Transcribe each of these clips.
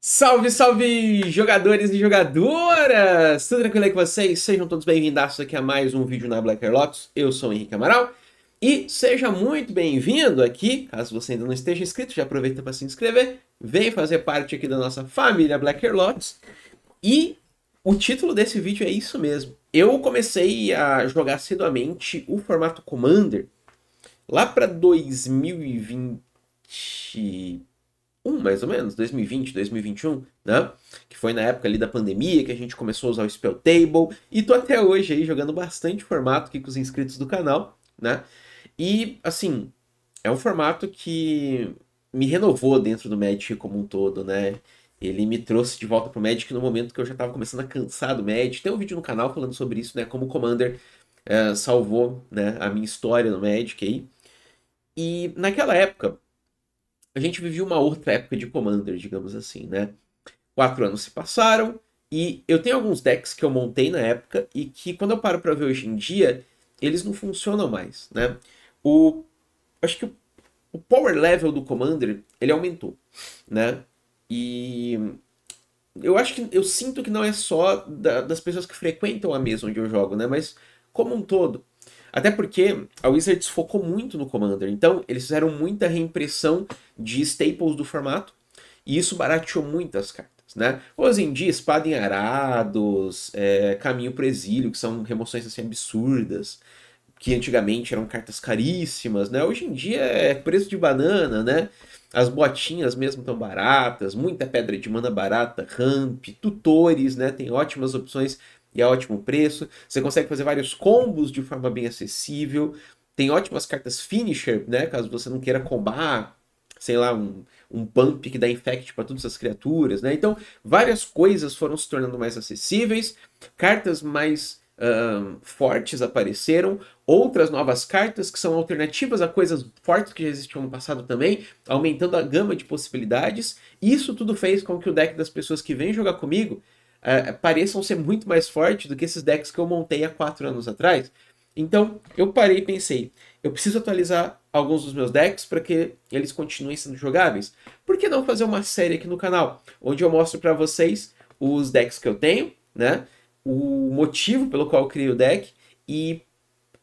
Salve, salve, jogadores e jogadoras! Tudo tranquilo aí com vocês? Sejam todos bem-vindos aqui a mais um vídeo na Black Air Lotus. Eu sou o Henrique Amaral e seja muito bem-vindo aqui. Caso você ainda não esteja inscrito, já aproveita para se inscrever. Vem fazer parte aqui da nossa família Black Air Lotus. E o título desse vídeo é isso mesmo. Eu comecei a jogar assiduamente o formato Commander lá para 2020 mais ou menos, 2020, 2021, né? Que foi na época ali da pandemia que a gente começou a usar o Spell Table e tô até hoje aí jogando bastante formato aqui com os inscritos do canal, né? E assim, é um formato que me renovou dentro do Magic como um todo, né? Ele me trouxe de volta pro Magic no momento que eu já tava começando a cansar do Magic. Tem um vídeo no canal falando sobre isso, né? Como o Commander uh, salvou né, a minha história no Magic aí. E naquela época, a gente vivia uma outra época de Commander, digamos assim, né? Quatro anos se passaram e eu tenho alguns decks que eu montei na época e que quando eu paro para ver hoje em dia, eles não funcionam mais, né? O acho que o, o power level do Commander, ele aumentou, né? E eu acho que eu sinto que não é só da, das pessoas que frequentam a mesa onde eu jogo, né? Mas como um todo, até porque a Wizards focou muito no Commander, então eles fizeram muita reimpressão de staples do formato, e isso barateou muitas cartas, né? Hoje em dia, Espada em Arados, é, Caminho para Exílio, que são remoções assim absurdas, que antigamente eram cartas caríssimas, né? Hoje em dia é preço de banana, né? As botinhas mesmo estão baratas, muita pedra de mana barata, ramp, tutores, né? Tem ótimas opções e a é ótimo preço. Você consegue fazer vários combos de forma bem acessível. Tem ótimas cartas finisher, né? Caso você não queira combar, sei lá, um, um pump que dá infect para todas as criaturas, né? Então, várias coisas foram se tornando mais acessíveis, cartas mais fortes apareceram, outras novas cartas que são alternativas a coisas fortes que já existiam no passado também, aumentando a gama de possibilidades. Isso tudo fez com que o deck das pessoas que vêm jogar comigo ah, pareçam ser muito mais fortes do que esses decks que eu montei há quatro anos atrás. Então eu parei e pensei, eu preciso atualizar alguns dos meus decks para que eles continuem sendo jogáveis. Por que não fazer uma série aqui no canal, onde eu mostro para vocês os decks que eu tenho, né? O motivo pelo qual eu criei o deck e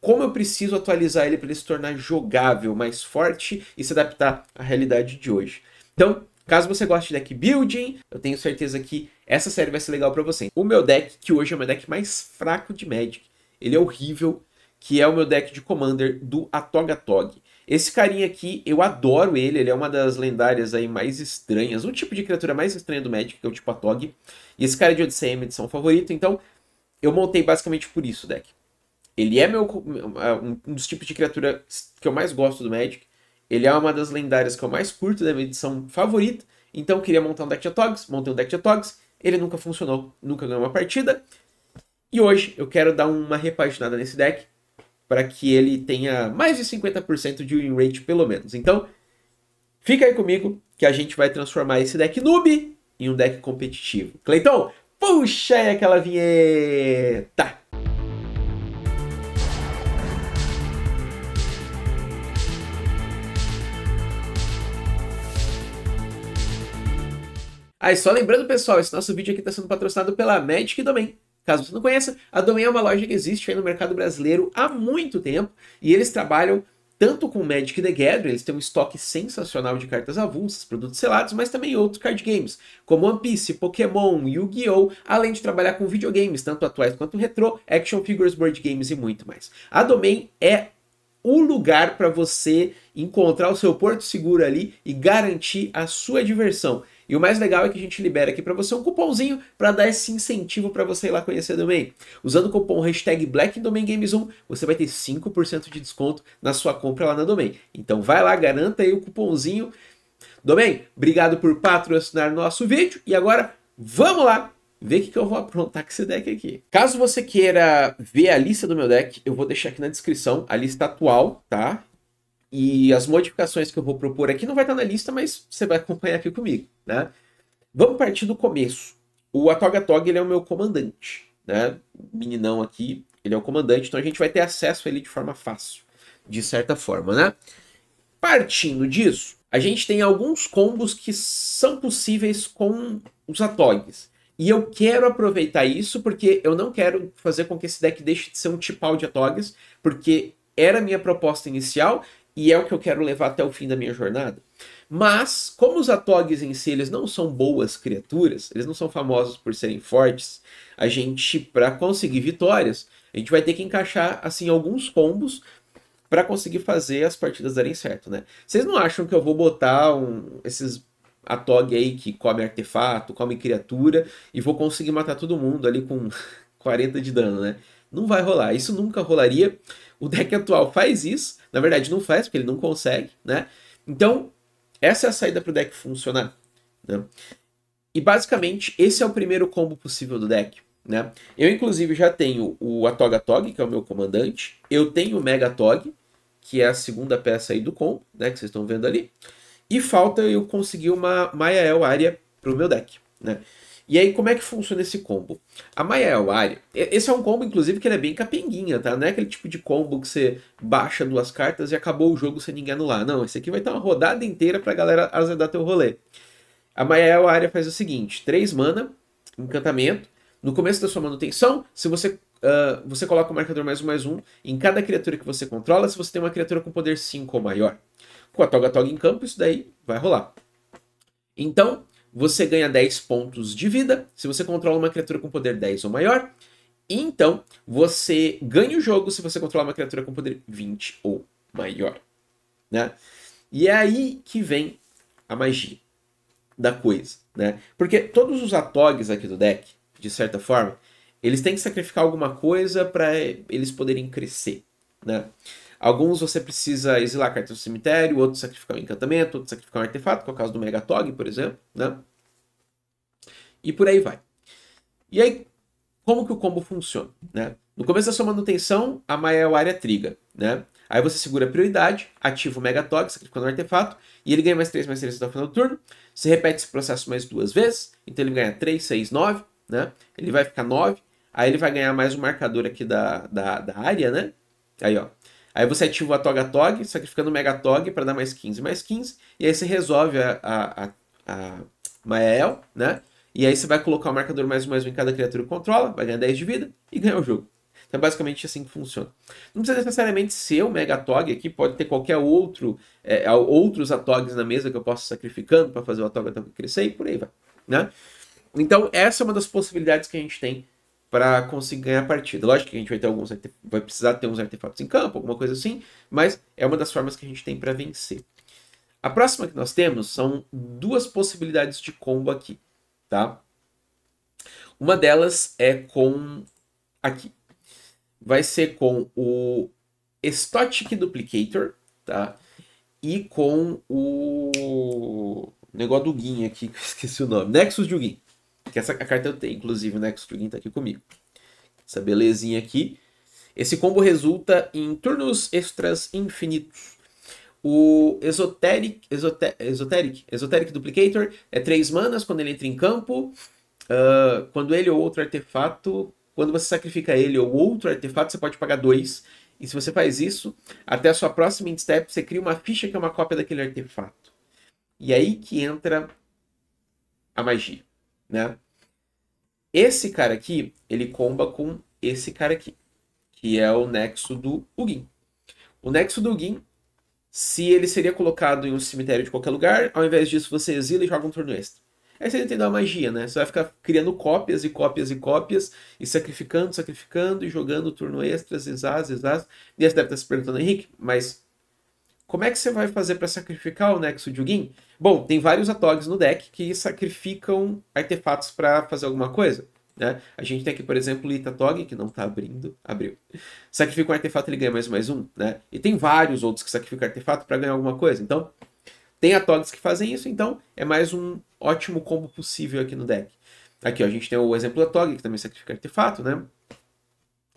como eu preciso atualizar ele para ele se tornar jogável, mais forte e se adaptar à realidade de hoje. Então, caso você goste de deck building, eu tenho certeza que essa série vai ser legal para você. O meu deck, que hoje é o meu deck mais fraco de Magic, ele é horrível, que é o meu deck de Commander do Atogatog. Esse carinha aqui, eu adoro ele, ele é uma das lendárias aí mais estranhas, um tipo de criatura mais estranha do Magic, que é o tipo Atog. E esse cara é de Odisseia, minha edição favorita, então eu montei basicamente por isso o deck. Ele é meu, um dos tipos de criatura que eu mais gosto do Magic. Ele é uma das lendárias que eu mais curto da minha edição favorita. Então eu queria montar um deck de Atogs, montei um deck de Atogs. Ele nunca funcionou, nunca ganhou uma partida. E hoje eu quero dar uma repaginada nesse deck para que ele tenha mais de 50% de win rate pelo menos. Então, fica aí comigo que a gente vai transformar esse deck noob em um deck competitivo. Cleiton, puxa aí aquela vinheta! Ah, e só lembrando, pessoal, esse nosso vídeo aqui está sendo patrocinado pela Magic Domain. Caso você não conheça, a Domain é uma loja que existe aí no mercado brasileiro há muito tempo e eles trabalham tanto com Magic the Gathering, eles têm um estoque sensacional de cartas avulsas, produtos selados, mas também outros card games, como One Piece, Pokémon, Yu-Gi-Oh!, além de trabalhar com videogames, tanto atuais quanto retrô, action figures, board games e muito mais. A Domain é o lugar para você encontrar o seu porto seguro ali e garantir a sua diversão. E o mais legal é que a gente libera aqui para você um cupomzinho para dar esse incentivo para você ir lá conhecer a Domain. Usando o cupom hashtag BlackDomainGames1, você vai ter 5% de desconto na sua compra lá na Domain. Então vai lá, garanta aí o cupomzinho. Domain, obrigado por patrocinar nosso vídeo. E agora, vamos lá ver o que, que eu vou aprontar com esse deck aqui. Caso você queira ver a lista do meu deck, eu vou deixar aqui na descrição a lista atual, tá? e as modificações que eu vou propor aqui não vai estar na lista, mas você vai acompanhar aqui comigo, né? Vamos partir do começo. O Atogatog, ele é o meu comandante, né? O meninão aqui, ele é o comandante, então a gente vai ter acesso a ele de forma fácil, de certa forma, né? Partindo disso, a gente tem alguns combos que são possíveis com os Atogs. E eu quero aproveitar isso porque eu não quero fazer com que esse deck deixe de ser um tipal de Atogs, porque era a minha proposta inicial e é o que eu quero levar até o fim da minha jornada. Mas, como os Atogs em si eles não são boas criaturas, eles não são famosos por serem fortes, a gente, para conseguir vitórias, a gente vai ter que encaixar assim alguns combos para conseguir fazer as partidas darem certo, né? Vocês não acham que eu vou botar um, esses Atog aí que come artefato, come criatura e vou conseguir matar todo mundo ali com 40 de dano, né? Não vai rolar. Isso nunca rolaria. O deck atual faz isso. Na verdade, não faz, porque ele não consegue, né? Então, essa é a saída para o deck funcionar. Né? E basicamente, esse é o primeiro combo possível do deck. Né? Eu, inclusive, já tenho o Atogatog, que é o meu comandante. Eu tenho o Megatog, que é a segunda peça aí do combo, né? Que vocês estão vendo ali. E falta eu conseguir uma el área para o meu deck. Né? E aí, como é que funciona esse combo? A Maya área. esse é um combo, inclusive, que ele é bem capenguinha, tá? Não é aquele tipo de combo que você baixa duas cartas e acabou o jogo sem ninguém anular. Não, esse aqui vai ter uma rodada inteira pra galera azedar teu rolê. A Maya área faz o seguinte, 3 mana, encantamento, no começo da sua manutenção, se você Uh, você coloca o marcador mais um mais um em cada criatura que você controla, se você tem uma criatura com poder 5 ou maior. Com a Toga Toga em campo, isso daí vai rolar. Então, você ganha 10 pontos de vida se você controla uma criatura com poder 10 ou maior. E então, você ganha o jogo se você controlar uma criatura com poder 20 ou maior. Né? E é aí que vem a magia da coisa. Né? Porque todos os atogs aqui do deck, de certa forma, eles têm que sacrificar alguma coisa para eles poderem crescer. Né? Alguns você precisa exilar cartas do cemitério, outros sacrificar um encantamento, outros sacrificar um artefato, que é o caso do Megatog, por exemplo, né? E por aí vai. E aí, como que o combo funciona, né? No começo da sua manutenção, a maior Área triga, né? Aí você segura a prioridade, ativa o Megatog, sacrificando o artefato, e ele ganha mais 3, mais 3 até o final do turno. Você repete esse processo mais duas vezes, então ele ganha 3, 6, 9, né? Ele vai ficar 9, aí ele vai ganhar mais um marcador aqui da, da, da área, né? Aí, ó, Aí você ativa o Atog-Atog, sacrificando o Megatog para dar mais 15, mais 15. E aí você resolve a, a, a, a Mael, né? E aí você vai colocar o marcador mais um mais um em cada criatura que controla, vai ganhar 10 de vida e ganhar o jogo. Então, é basicamente assim que funciona. Não precisa necessariamente ser o Megatog aqui, pode ter qualquer outro, é, é outros Atogs na mesa que eu possa sacrificando para fazer o Atog, atog crescer e por aí vai. Né? Então, essa é uma das possibilidades que a gente tem para conseguir ganhar a partida. Lógico que a gente vai ter alguns vai precisar ter uns artefatos em campo, alguma coisa assim, mas é uma das formas que a gente tem para vencer. A próxima que nós temos são duas possibilidades de combo aqui, tá? Uma delas é com aqui. Vai ser com o Stotic Duplicator, tá? E com o negócio do Guin aqui, que eu esqueci o nome. Nexus de Guin. Que essa carta eu tenho, inclusive, né? Que o está tá aqui comigo. Essa belezinha aqui. Esse combo resulta em turnos extras infinitos. O Esoteric, Esoter, Esoteric, Esoteric Duplicator é 3 manas quando ele entra em campo. Uh, quando ele ou outro artefato. Quando você sacrifica ele ou outro artefato, você pode pagar 2. E se você faz isso, até a sua próxima instep você cria uma ficha que é uma cópia daquele artefato. E aí que entra a magia né? Esse cara aqui, ele comba com esse cara aqui, que é o nexo do Ugin. O nexo do Ugin, se ele seria colocado em um cemitério de qualquer lugar, ao invés disso você exila e joga um turno extra. Aí você entendeu a magia, né? Você vai ficar criando cópias e cópias e cópias, e sacrificando, sacrificando, e jogando turno extra, zizaz, zizaz. E você deve estar se perguntando, Henrique, mas como é que você vai fazer para sacrificar o Nexo Jugin? Bom, tem vários atogs no deck que sacrificam artefatos para fazer alguma coisa. Né? A gente tem aqui, por exemplo, o Itatog, que não está abrindo, abriu. Sacrifica um artefato, ele ganha mais mais um. Né? E tem vários outros que sacrificam artefato para ganhar alguma coisa. Então, tem atogs que fazem isso, então é mais um ótimo combo possível aqui no deck. Aqui ó, a gente tem o exemplo da Tog, que também sacrifica artefato, né?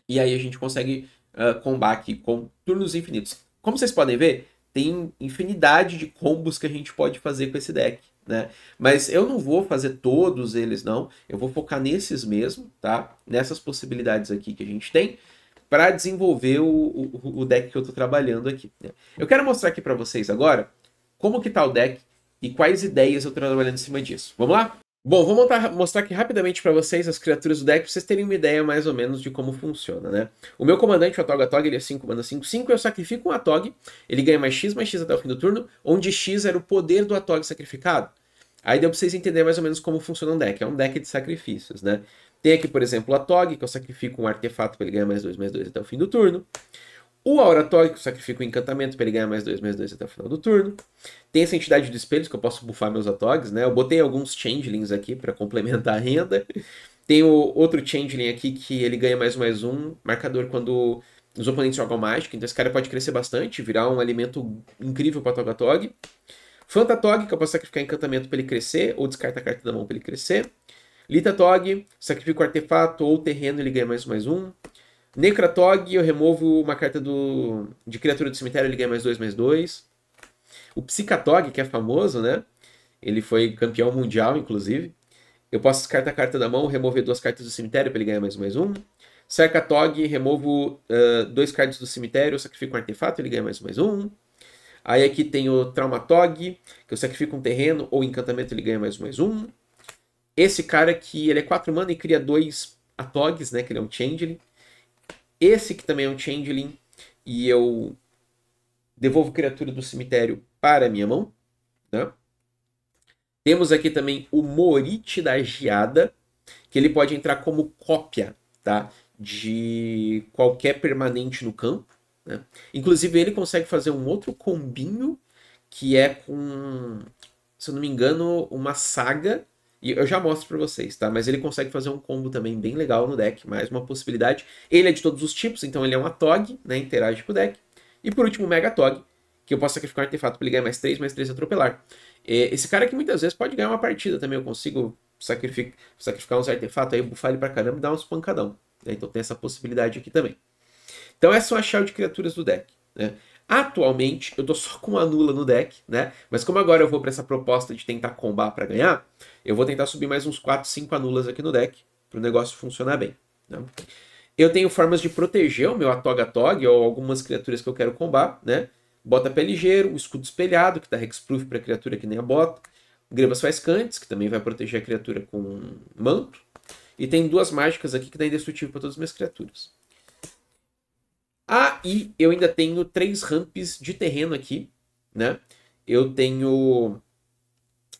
E aí a gente consegue uh, combar aqui com turnos infinitos. Como vocês podem ver, tem infinidade de combos que a gente pode fazer com esse deck, né? Mas eu não vou fazer todos eles, não. Eu vou focar nesses mesmo, tá? Nessas possibilidades aqui que a gente tem para desenvolver o, o, o, deck que eu estou trabalhando aqui. Né? Eu quero mostrar aqui para vocês agora como que tá o deck e quais ideias eu estou trabalhando em cima disso. Vamos lá? Bom, vou montar, mostrar aqui rapidamente para vocês as criaturas do deck, para vocês terem uma ideia mais ou menos de como funciona, né? O meu comandante, o Atog Atog, ele é 5 manda 5, 5, eu sacrifico um Atog, ele ganha mais X, mais X até o fim do turno, onde X era o poder do Atog sacrificado. Aí deu para vocês entenderem mais ou menos como funciona um deck, é um deck de sacrifícios, né? Tem aqui, por exemplo, o Atog, que eu sacrifico um artefato para ele ganhar mais 2, mais 2 até o fim do turno. O Aura Tóxico sacrifica o encantamento para ele ganhar mais 2, mais 2 até o final do turno. Tem essa entidade de espelhos que eu posso bufar meus atogs, né? Eu botei alguns changelings aqui para complementar a renda. Tem o outro changeling aqui que ele ganha mais mais um marcador quando os oponentes jogam mágica. Então esse cara pode crescer bastante, virar um alimento incrível para Togatog. Fantatog, que eu posso sacrificar encantamento para ele crescer, ou descarta a carta da mão para ele crescer. Litatog, sacrifica o artefato ou terreno, e ele ganha mais mais um. Necrotog, eu removo uma carta do, de criatura do cemitério, ele ganha mais dois, mais dois. O Psicatog, que é famoso, né? Ele foi campeão mundial, inclusive. Eu posso descartar a carta da mão, remover duas cartas do cemitério para ele ganhar mais um, mais um. Sarcatog, removo uh, dois cards do cemitério, sacrifico um artefato, ele ganha mais um, mais um. Aí aqui tem o Traumatog, que eu sacrifico um terreno ou encantamento, ele ganha mais um, mais um. Esse cara que ele é 4 mana e cria dois Atogs, né, que ele é um Changeling. Esse que também é um Changeling. E eu devolvo criatura do cemitério para minha mão. Né? Temos aqui também o Morite da Geada, que ele pode entrar como cópia tá? de qualquer permanente no campo. Né? Inclusive, ele consegue fazer um outro combinho que é com, se eu não me engano, uma saga e eu já mostro para vocês, tá? Mas ele consegue fazer um combo também bem legal no deck, mais uma possibilidade. Ele é de todos os tipos, então ele é uma Tog, né? Interage com o deck. E por último, o Mega Tog, que eu posso sacrificar um artefato para ele ganhar mais 3, mais 3 atropelar. Esse cara aqui muitas vezes pode ganhar uma partida também, eu consigo sacrificar, sacrificar uns artefatos aí, bufar ele pra caramba e dar uns pancadão. Né? Então tem essa possibilidade aqui também. Então essa é uma shell de criaturas do deck. Né? Atualmente, eu tô só com a nula no deck, né? Mas como agora eu vou para essa proposta de tentar combar para ganhar, eu vou tentar subir mais uns 4, 5 anulas aqui no deck, para o negócio funcionar bem. Né? Eu tenho formas de proteger o meu Atogatog ou algumas criaturas que eu quero combar, né? Bota pé ligeiro, o escudo espelhado, que dá hexproof pra criatura que nem a bota. Grebas faiscantes, que também vai proteger a criatura com manto. E tem duas mágicas aqui que dá indestrutível para todas as minhas criaturas. Ah, e eu ainda tenho três ramps de terreno aqui, né? Eu tenho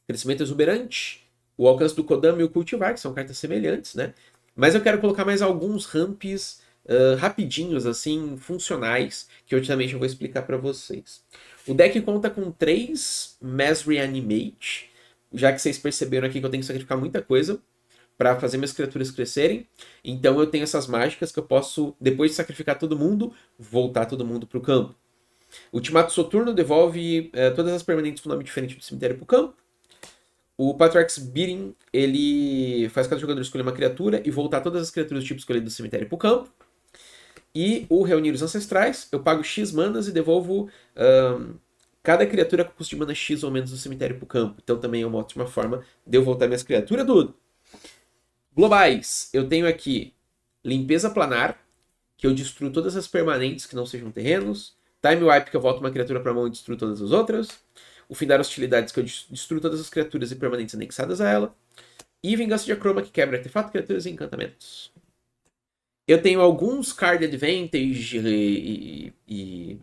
crescimento exuberante, o alcance do Kodama e o cultivar, que são cartas semelhantes, né? Mas eu quero colocar mais alguns ramps uh, rapidinhos, assim, funcionais, que eu também já vou explicar para vocês. O deck conta com três Mass Reanimate, já que vocês perceberam aqui que eu tenho que sacrificar muita coisa para fazer minhas criaturas crescerem. Então eu tenho essas mágicas que eu posso, depois de sacrificar todo mundo, voltar todo mundo para o campo. Ultimato Soturno devolve é, todas as permanentes com nome diferente do cemitério para o campo. O Patriarch's Beating, ele faz cada jogador escolher uma criatura e voltar todas as criaturas do tipo escolhido do cemitério para o campo. E o Reunir os Ancestrais, eu pago X manas e devolvo um, cada criatura com custo de mana X ou menos do cemitério para o campo. Então também é uma ótima forma de eu voltar minhas criaturas do Globais, eu tenho aqui limpeza planar, que eu destruo todas as permanentes que não sejam terrenos. Time Wipe, que eu volto uma criatura para mão e destruo todas as outras. O Findar Hostilidades, que eu destruo todas as criaturas e permanentes anexadas a ela. E Vingança de Acroma, que quebra artefato, criaturas e encantamentos. Eu tenho alguns card advantage e, e, e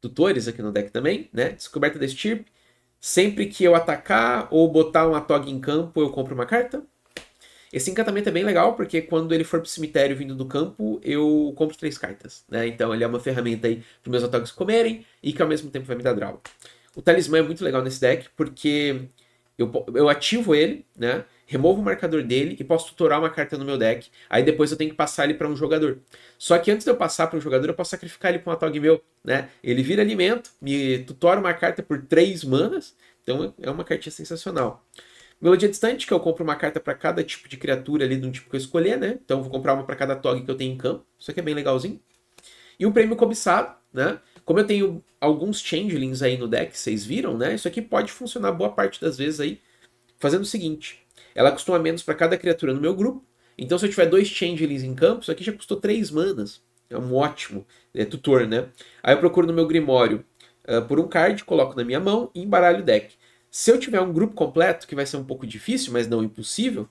tutores aqui no deck também, né? Descoberta desse Estirpe. Sempre que eu atacar ou botar uma tog em campo, eu compro uma carta. Esse encantamento é bem legal, porque quando ele for pro cemitério vindo do campo, eu compro três cartas, né? Então ele é uma ferramenta aí pros meus ataques comerem e que ao mesmo tempo vai me dar draw. O talismã é muito legal nesse deck, porque eu, eu ativo ele, né? Removo o marcador dele e posso tutorar uma carta no meu deck. Aí depois eu tenho que passar ele para um jogador. Só que antes de eu passar para um jogador, eu posso sacrificar ele para um ataque meu, né? Ele vira alimento, me tutora uma carta por três manas. Então é uma cartinha sensacional. Melodia distante, que eu compro uma carta para cada tipo de criatura ali de um tipo que eu escolher, né? Então eu vou comprar uma para cada tog que eu tenho em campo. Isso aqui é bem legalzinho. E o prêmio cobiçado, né? Como eu tenho alguns changelings aí no deck, vocês viram, né? Isso aqui pode funcionar boa parte das vezes aí fazendo o seguinte. Ela costuma menos para cada criatura no meu grupo. Então se eu tiver dois changelings em campo, isso aqui já custou três manas. É um ótimo é, tutor, né? Aí eu procuro no meu Grimório uh, por um card, coloco na minha mão e embaralho o deck. Se eu tiver um grupo completo, que vai ser um pouco difícil, mas não impossível,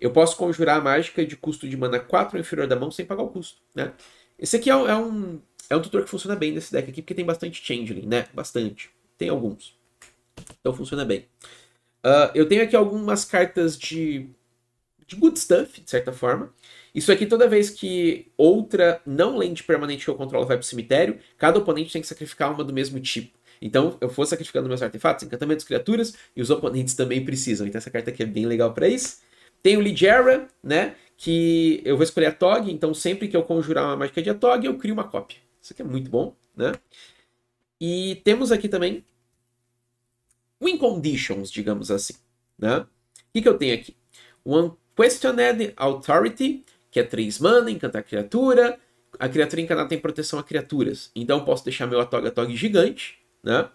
eu posso conjurar a mágica de custo de mana 4 ou inferior da mão sem pagar o custo, né? Esse aqui é um, é um, é um tutor que funciona bem nesse deck aqui, porque tem bastante changeling, né? Bastante. Tem alguns. Então funciona bem. Uh, eu tenho aqui algumas cartas de, de good stuff, de certa forma. Isso aqui, toda vez que outra não lente permanente que eu controlo vai pro cemitério, cada oponente tem que sacrificar uma do mesmo tipo. Então eu vou sacrificando meus artefatos, encantamentos, criaturas, e os oponentes também precisam. Então essa carta aqui é bem legal para isso. Tem o Ligera, né? Que eu vou escolher a Tog, então sempre que eu conjurar uma mágica de Tog, eu crio uma cópia. Isso aqui é muito bom, né? E temos aqui também Win Conditions, digamos assim, né? O que, que eu tenho aqui? One Questioned Authority, que é 3 mana, encantar a criatura. A criatura encanada tem proteção a criaturas. Então eu posso deixar meu Atog Atog gigante, né?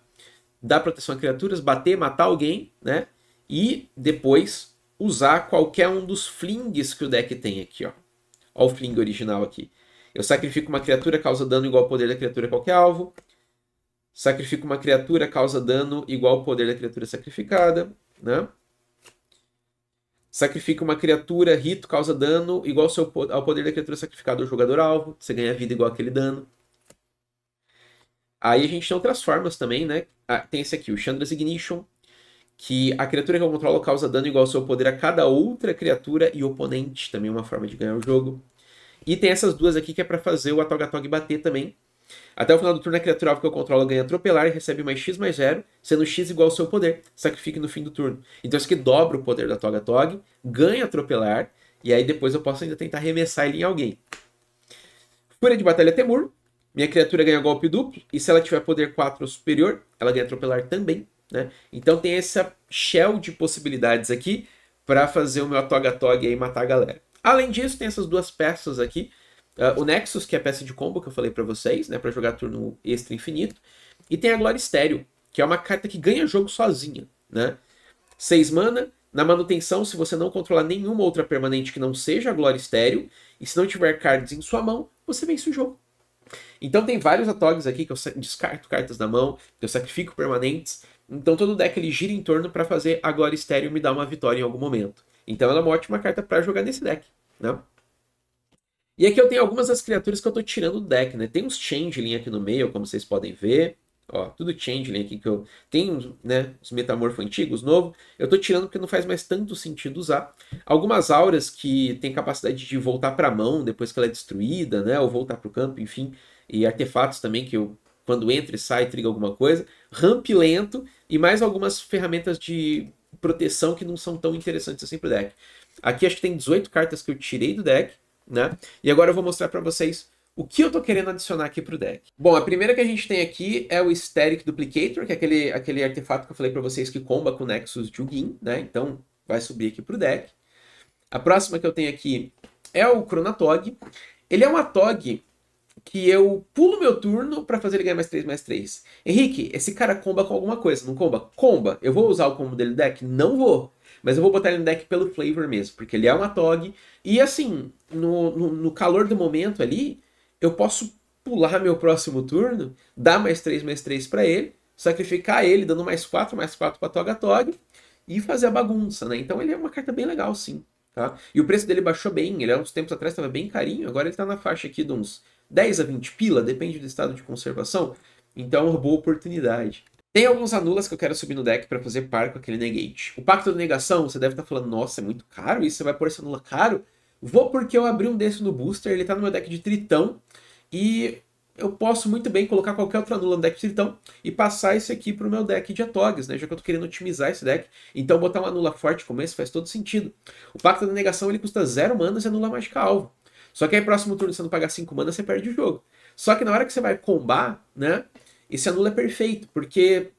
Dar proteção a criaturas, bater, matar alguém, né? E depois usar qualquer um dos flings que o deck tem aqui, ó. Ó o fling original aqui. Eu sacrifico uma criatura, causa dano igual ao poder da criatura a qualquer alvo. Sacrifico uma criatura, causa dano igual ao poder da criatura sacrificada, né? Sacrifica uma criatura, rito, causa dano igual ao, seu, ao poder da criatura sacrificada ao jogador alvo. Você ganha vida igual aquele dano. Aí a gente tem outras formas também, né? Ah, tem esse aqui, o Chandra's Ignition, que a criatura que eu controlo causa dano igual ao seu poder a cada outra criatura e oponente, também uma forma de ganhar o jogo. E tem essas duas aqui que é para fazer o Atogatog bater também. Até o final do turno, a criatura que eu controlo ganha atropelar e recebe mais x mais zero, sendo x igual ao seu poder. Sacrifique no fim do turno. Então isso aqui dobra o poder da Togatog, ganha atropelar, e aí depois eu posso ainda tentar arremessar ele em alguém. Fúria de Batalha Temur, minha criatura ganha golpe duplo, e se ela tiver poder 4 ou superior, ela ganha atropelar também, né? Então tem essa shell de possibilidades aqui para fazer o meu toga-tog e matar a galera. Além disso, tem essas duas peças aqui. Uh, o Nexus, que é a peça de combo que eu falei para vocês, né? para jogar turno extra infinito. E tem a Glória Estéreo, que é uma carta que ganha jogo sozinha, né? 6 mana, na manutenção, se você não controlar nenhuma outra permanente que não seja a Glória Estéreo, e se não tiver cards em sua mão, você vence o jogo. Então tem vários atórios aqui que eu descarto cartas da mão, que eu sacrifico permanentes. Então todo deck ele gira em torno para fazer a Glória Estéreo me dar uma vitória em algum momento. Então ela é uma ótima carta para jogar nesse deck, né? E aqui eu tenho algumas das criaturas que eu estou tirando do deck, né? Tem uns Changeling aqui no meio, como vocês podem ver. Ó, tudo changeling aqui que eu tenho, né? Os metamorfo antigos, novo. Eu estou tirando porque não faz mais tanto sentido usar. Algumas auras que tem capacidade de voltar para a mão depois que ela é destruída, né? Ou voltar para o campo, enfim. E artefatos também que eu, quando entra e sai, triga alguma coisa. Ramp lento e mais algumas ferramentas de proteção que não são tão interessantes assim pro deck. Aqui acho que tem 18 cartas que eu tirei do deck, né? E agora eu vou mostrar para vocês o que eu tô querendo adicionar aqui pro deck? Bom, a primeira que a gente tem aqui é o Static Duplicator, que é aquele, aquele artefato que eu falei para vocês que comba com o Nexus Jugin, né? Então vai subir aqui pro deck. A próxima que eu tenho aqui é o Cronatog Ele é uma Tog que eu pulo meu turno para fazer ele ganhar mais 3, mais 3. Henrique, esse cara comba com alguma coisa, não comba? Comba. Eu vou usar o combo dele no deck? Não vou. Mas eu vou botar ele no deck pelo flavor mesmo, porque ele é uma Tog. E assim, no, no, no calor do momento ali, eu posso pular meu próximo turno, dar mais 3, mais 3 para ele, sacrificar ele, dando mais 4, mais 4 para Toga Tog, e fazer a bagunça, né? Então ele é uma carta bem legal, sim. Tá? E o preço dele baixou bem, ele há uns tempos atrás estava bem carinho, agora ele está na faixa aqui de uns 10 a 20 pila, depende do estado de conservação, então é uma boa oportunidade. Tem alguns anulas que eu quero subir no deck para fazer par com aquele negate. O Pacto de Negação, você deve estar tá falando, nossa, é muito caro isso, você vai pôr esse anula caro? Vou porque eu abri um desse no booster, ele tá no meu deck de Tritão. E eu posso muito bem colocar qualquer outra nula no deck de Tritão e passar esse aqui pro meu deck de Atogs, né? Já que eu tô querendo otimizar esse deck. Então botar uma nula forte como esse faz todo sentido. O Pacto da Negação ele custa 0 manas e anula mágica alvo. Só que aí próximo turno você não pagar 5 manas, você perde o jogo. Só que na hora que você vai combar, né? Esse anula é perfeito, porque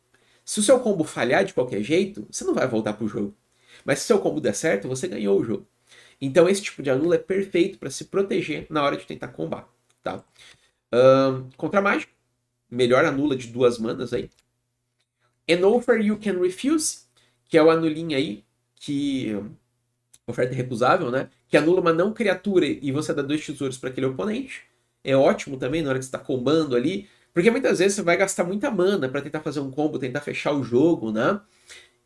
se o seu combo falhar de qualquer jeito, você não vai voltar pro jogo. Mas se o seu combo der certo, você ganhou o jogo. Então esse tipo de anula é perfeito para se proteger na hora de tentar combar, tá? Um, contra mágica, melhor anula de duas manas aí. An offer you can refuse, que é o anulinho aí, que oferta recusável, né? Que anula uma não criatura e você dá dois tesouros para aquele oponente. É ótimo também na hora que você está combando ali, porque muitas vezes você vai gastar muita mana para tentar fazer um combo, tentar fechar o jogo, né?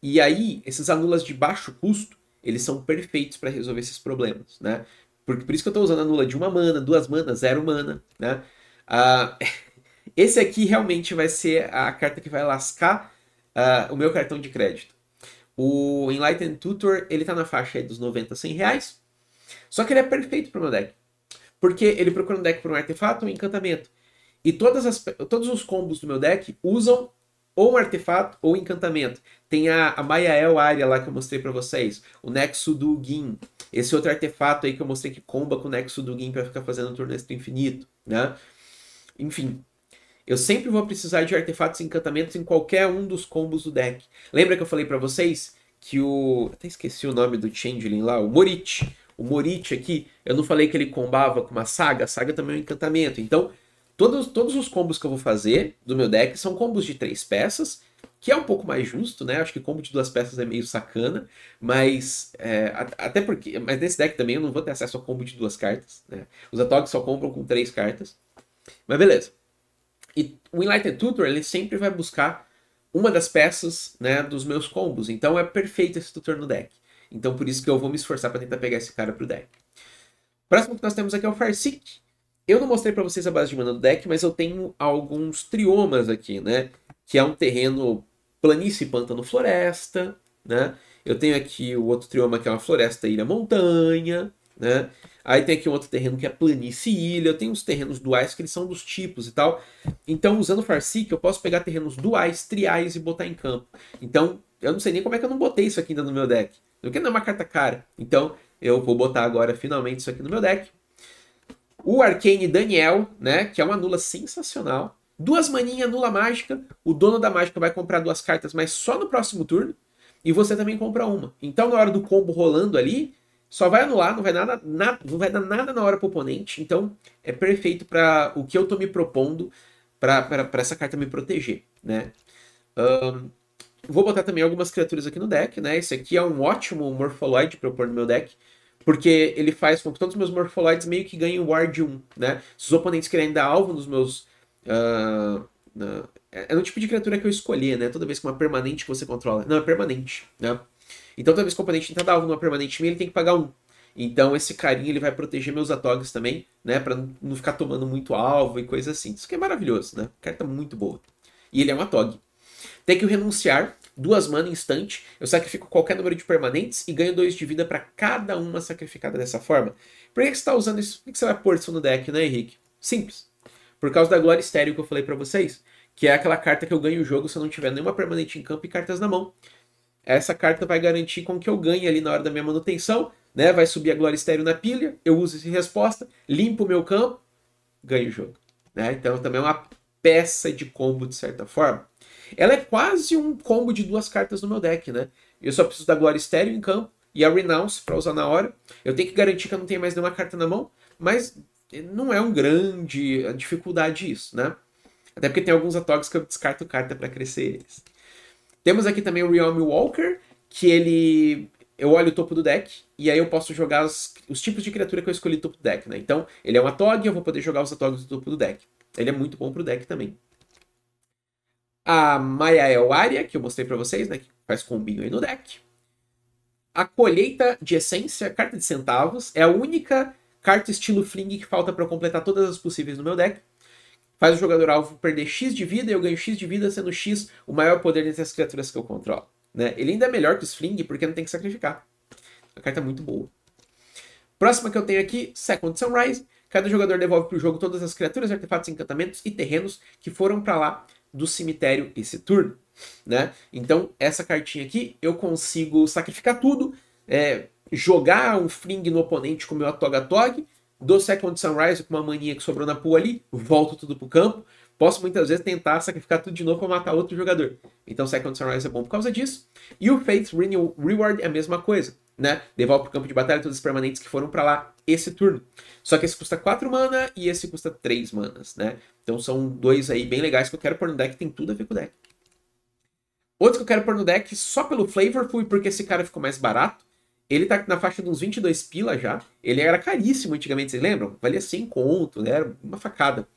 E aí, esses anulas de baixo custo, eles são perfeitos para resolver esses problemas, né? Por, por isso que eu estou usando a nula de uma mana, duas manas, zero mana, né? Uh, esse aqui realmente vai ser a carta que vai lascar uh, o meu cartão de crédito. O Enlightened Tutor, ele tá na faixa dos 90 a 100 reais, só que ele é perfeito para o meu deck. Porque ele procura um deck por um artefato, um encantamento. E todas as, todos os combos do meu deck usam ou um artefato ou um encantamento. Tem a, a Mayael área lá que eu mostrei para vocês, o Nexo do Gin. Esse outro artefato aí que eu mostrei que comba com o Nexo do Gin para ficar fazendo turnês do infinito, né? Enfim, eu sempre vou precisar de artefatos e encantamentos em qualquer um dos combos do deck. Lembra que eu falei para vocês que o... Até esqueci o nome do Changeling lá, o Morit. O Morit aqui, eu não falei que ele combava com uma saga, a saga também é um encantamento. Então, Todos, todos os combos que eu vou fazer do meu deck são combos de três peças, que é um pouco mais justo, né? Acho que combo de duas peças é meio sacana, mas é, até porque. Mas nesse deck também eu não vou ter acesso a combo de duas cartas. Né? Os Atogs só compram com três cartas. Mas beleza. E o Enlightened Tutor ele sempre vai buscar uma das peças né, dos meus combos. Então é perfeito esse tutor no deck. Então por isso que eu vou me esforçar para tentar pegar esse cara pro deck. Próximo que nós temos aqui é o Farsight, eu não mostrei para vocês a base de mana do deck, mas eu tenho alguns triomas aqui, né? Que é um terreno planície, pântano, floresta, né? Eu tenho aqui o outro trioma que é uma floresta, ilha, montanha, né? Aí tem aqui um outro terreno que é planície ilha. Eu tenho uns terrenos duais que eles são dos tipos e tal. Então, usando Farseek, eu posso pegar terrenos duais, triais e botar em campo. Então, eu não sei nem como é que eu não botei isso aqui ainda no meu deck. Porque não é uma carta cara. Então, eu vou botar agora finalmente isso aqui no meu deck. O Arcane Daniel, né? Que é uma nula sensacional. Duas maninhas, nula mágica. O dono da mágica vai comprar duas cartas, mas só no próximo turno. E você também compra uma. Então, na hora do combo rolando ali, só vai anular, não vai, nada, não vai dar nada na hora pro oponente. Então, é perfeito para o que eu tô me propondo para essa carta me proteger, né? Um, vou botar também algumas criaturas aqui no deck, né? Esse aqui é um ótimo Morpholoid para eu pôr no meu deck porque ele faz com que todos os meus morfoloides meio que ganhem ward 1, né? Se os oponentes querem dar alvo nos meus... Uh, uh, é no tipo de criatura que eu escolhi, né? Toda vez que uma permanente que você controla... Não, é permanente, né? Então toda vez que o oponente tentar dar alvo numa permanente minha, ele tem que pagar 1. Então esse carinha ele vai proteger meus atogs também, né? Pra não ficar tomando muito alvo e coisa assim. Isso que é maravilhoso, né? Carta tá muito boa. E ele é um atog. Tem que renunciar duas mana instante, eu sacrifico qualquer número de permanentes e ganho dois de vida para cada uma sacrificada dessa forma. Por que você está usando isso? Por que você vai pôr isso no deck, né, Henrique? Simples. Por causa da Glória Estéreo que eu falei para vocês, que é aquela carta que eu ganho o jogo se eu não tiver nenhuma permanente em campo e cartas na mão. Essa carta vai garantir com que eu ganhe ali na hora da minha manutenção, né? Vai subir a Glória Estéreo na pilha, eu uso isso em resposta, limpo o meu campo, ganho o jogo. Né? Então também é uma peça de combo de certa forma. Ela é quase um combo de duas cartas no meu deck, né? Eu só preciso da Glória Estéreo em campo e a Renounce para usar na hora. Eu tenho que garantir que eu não tenho mais nenhuma carta na mão, mas não é um grande é dificuldade isso, né? Até porque tem alguns atogs que eu descarto carta para crescer eles. Temos aqui também o Realm Walker, que ele eu olho o topo do deck e aí eu posso jogar os os tipos de criatura que eu escolhi no topo do deck, né? Então, ele é um Atog, eu vou poder jogar os Atogs do topo do deck. Ele é muito bom pro deck também. A Maia é Elaria, que eu mostrei para vocês, né? Que faz combinho aí no deck. A Colheita de Essência, carta de centavos. É a única carta estilo Fling que falta para completar todas as possíveis no meu deck. Faz o jogador alvo perder X de vida e eu ganho X de vida, sendo X o maior poder entre as criaturas que eu controlo. Né? Ele ainda é melhor que os Fling porque não tem que sacrificar. A carta é muito boa. Próxima que eu tenho aqui, Second Sunrise. Cada jogador devolve para o jogo todas as criaturas, artefatos, encantamentos e terrenos que foram para lá do cemitério esse turno, né? Então, essa cartinha aqui, eu consigo sacrificar tudo, é, jogar um Fling no oponente com o meu Atogatog, do Second Sunrise com uma mania que sobrou na pool ali, volto tudo pro campo, posso muitas vezes tentar sacrificar tudo de novo para matar outro jogador. Então Second Sunrise é bom por causa disso. E o Faith Renewal Reward é a mesma coisa né? Devolve pro campo de batalha todos os permanentes que foram para lá esse turno. Só que esse custa 4 mana e esse custa 3 manas, né? Então são dois aí bem legais que eu quero pôr no deck, tem tudo a ver com o deck. Outro que eu quero pôr no deck só pelo Flavorful e porque esse cara ficou mais barato. Ele tá na faixa de uns 22 pila já. Ele era caríssimo antigamente, vocês lembram? Valia 100 conto, né? Era uma facada.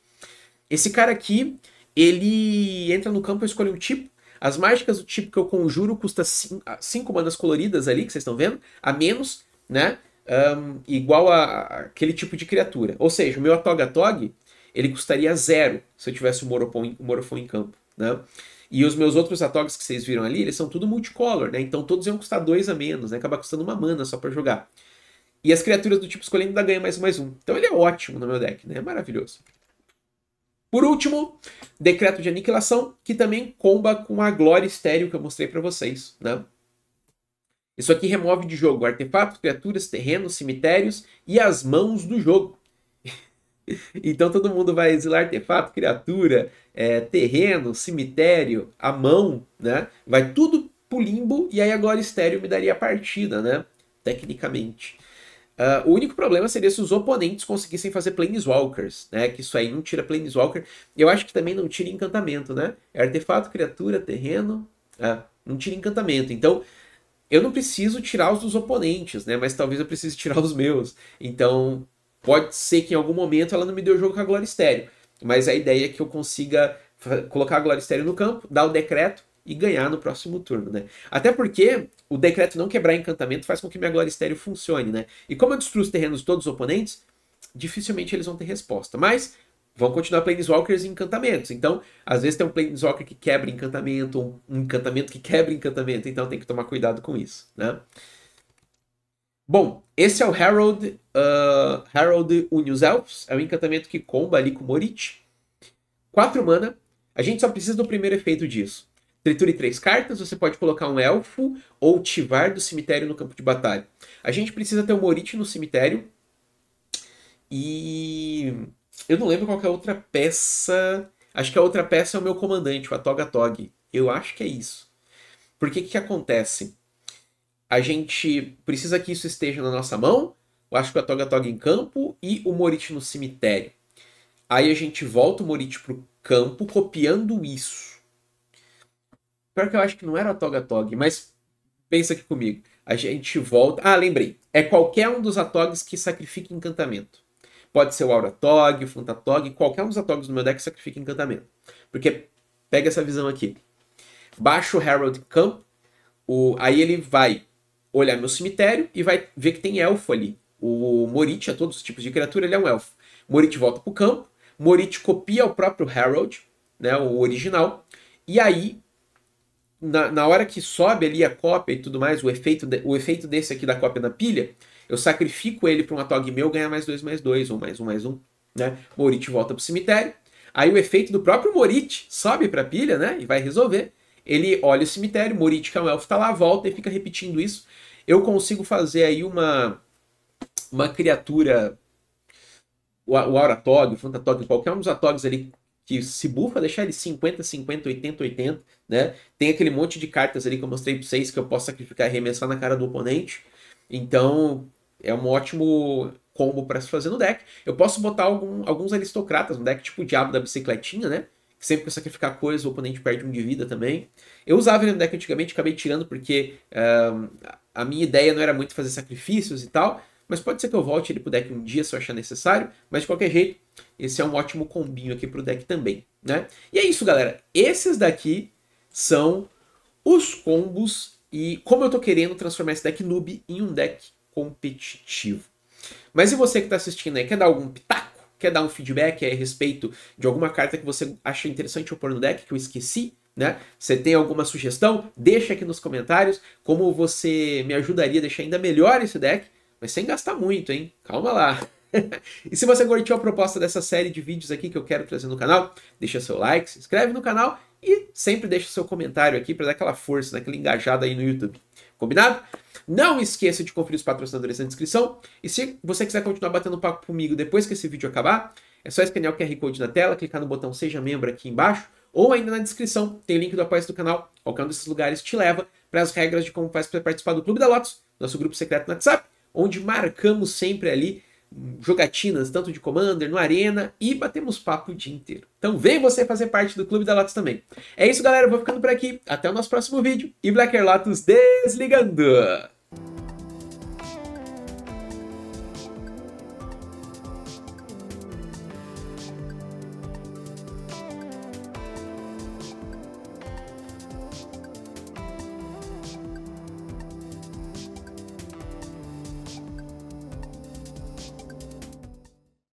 Esse cara aqui, ele entra no campo, e escolhe um tipo. As mágicas do tipo que eu conjuro custa 5 ah, manas coloridas ali, que vocês estão vendo, a menos, né? Um, igual a, a, aquele tipo de criatura. Ou seja, o meu Atogatog, ele custaria zero se eu tivesse o Morofon, o em campo, né? E os meus outros Atogs que vocês viram ali, eles são tudo multicolor, né? Então todos iam custar dois a menos, né? Acaba custando uma mana só para jogar. E as criaturas do tipo escolhendo ainda ganha mais um, mais um. Então ele é ótimo no meu deck, né? É maravilhoso. Por último, decreto de aniquilação, que também comba com a glória estéreo que eu mostrei para vocês, né? Isso aqui remove de jogo artefatos, criaturas, terrenos, cemitérios e as mãos do jogo. então todo mundo vai exilar artefato, criatura, é, terreno, cemitério, a mão, né? Vai tudo pro limbo e aí a glória estéreo me daria partida, né? Tecnicamente. Uh, o único problema seria se os oponentes conseguissem fazer Planeswalkers, né? Que isso aí não tira Planeswalker. Eu acho que também não tira encantamento, né? É artefato, criatura, terreno. Ah, não tira encantamento. Então, eu não preciso tirar os dos oponentes, né? Mas talvez eu precise tirar os meus. Então, pode ser que em algum momento ela não me dê o jogo com a Gloristério. Mas a ideia é que eu consiga colocar a Gloristério no campo, dar o decreto, e ganhar no próximo turno, né? Até porque o decreto não quebrar encantamento faz com que minha glória estéreo funcione, né? E como eu destruo os terrenos de todos os oponentes, dificilmente eles vão ter resposta. Mas vão continuar Planeswalkers e encantamentos. Então, às vezes tem um Planeswalker que quebra encantamento, um encantamento que quebra encantamento, então tem que tomar cuidado com isso, né? Bom, esse é o Harold, uh, Harold Unius Elves, é um encantamento que comba ali com Morit. 4 mana, a gente só precisa do primeiro efeito disso. Triture três cartas, você pode colocar um elfo ou tivar do cemitério no campo de batalha. A gente precisa ter o um Morit no cemitério. E eu não lembro qual é a outra peça. Acho que a outra peça é o meu comandante, o Atoga Tog. Eu acho que é isso. Porque o que, que acontece? A gente precisa que isso esteja na nossa mão. Eu acho que o Atoga Tog em campo e o Morit no cemitério. Aí a gente volta o Morit pro campo copiando isso Pior que eu acho que não era o Toga Tog, mas pensa aqui comigo. A gente volta. Ah, lembrei. É qualquer um dos Atogs que sacrifica encantamento. Pode ser o Aura Tog, o Fantatog, qualquer um dos Atogs do meu deck sacrifica encantamento. Porque pega essa visão aqui. Baixa o Harold Camp, o... aí ele vai olhar meu cemitério e vai ver que tem elfo ali. O Morit, a é todos os tipos de criatura, ele é um elfo. Morit volta pro campo, Morit copia o próprio Harold, né, o original, e aí na, na hora que sobe ali a cópia e tudo mais, o efeito, de, o efeito desse aqui da cópia na pilha, eu sacrifico ele para um atog meu ganhar mais dois, mais dois, ou mais um, mais um. Né? Morit volta para o cemitério. Aí o efeito do próprio Morit sobe para a pilha né? e vai resolver. Ele olha o cemitério, Morit, que é um elfo, está lá, volta e fica repetindo isso. Eu consigo fazer aí uma, uma criatura, o, o Tog, o Fantatog, qualquer um dos atogs ali que se bufa deixar ele 50, 50, 80, 80, né? Tem aquele monte de cartas ali que eu mostrei para vocês que eu posso sacrificar e arremessar na cara do oponente. Então, é um ótimo combo para se fazer no deck. Eu posso botar algum, alguns aristocratas no deck, tipo o Diabo da Bicicletinha, né? sempre que eu sacrificar coisa, o oponente perde um de vida também. Eu usava ele no deck antigamente, acabei tirando porque ah, a minha ideia não era muito fazer sacrifícios e tal. Mas pode ser que eu volte ele pro deck um dia se eu achar necessário. Mas de qualquer jeito, esse é um ótimo combinho aqui pro deck também, né? E é isso, galera. Esses daqui são os combos e como eu tô querendo transformar esse deck noob em um deck competitivo. Mas e você que tá assistindo aí, quer dar algum pitaco? Quer dar um feedback a respeito de alguma carta que você acha interessante eu pôr no deck que eu esqueci? Né? Você tem alguma sugestão? Deixa aqui nos comentários como você me ajudaria a deixar ainda melhor esse deck, mas sem gastar muito, hein? Calma lá. e se você curtiu a proposta dessa série de vídeos aqui que eu quero trazer no canal, deixa seu like, se inscreve no canal e sempre deixa seu comentário aqui para dar aquela força, daquela engajada aí no YouTube. Combinado? Não esqueça de conferir os patrocinadores na descrição. E se você quiser continuar batendo papo comigo depois que esse vídeo acabar, é só escanear o QR Code na tela, clicar no botão Seja Membro aqui embaixo, ou ainda na descrição tem o link do apoio do canal. Qualquer um desses lugares te leva para as regras de como faz para participar do Clube da Lotus, nosso grupo secreto no WhatsApp, onde marcamos sempre ali jogatinas, tanto de Commander, no Arena, e batemos papo o dia inteiro. Então vem você fazer parte do Clube da Lotus também. É isso, galera. vou ficando por aqui. Até o nosso próximo vídeo. E Blacker Lotus desligando!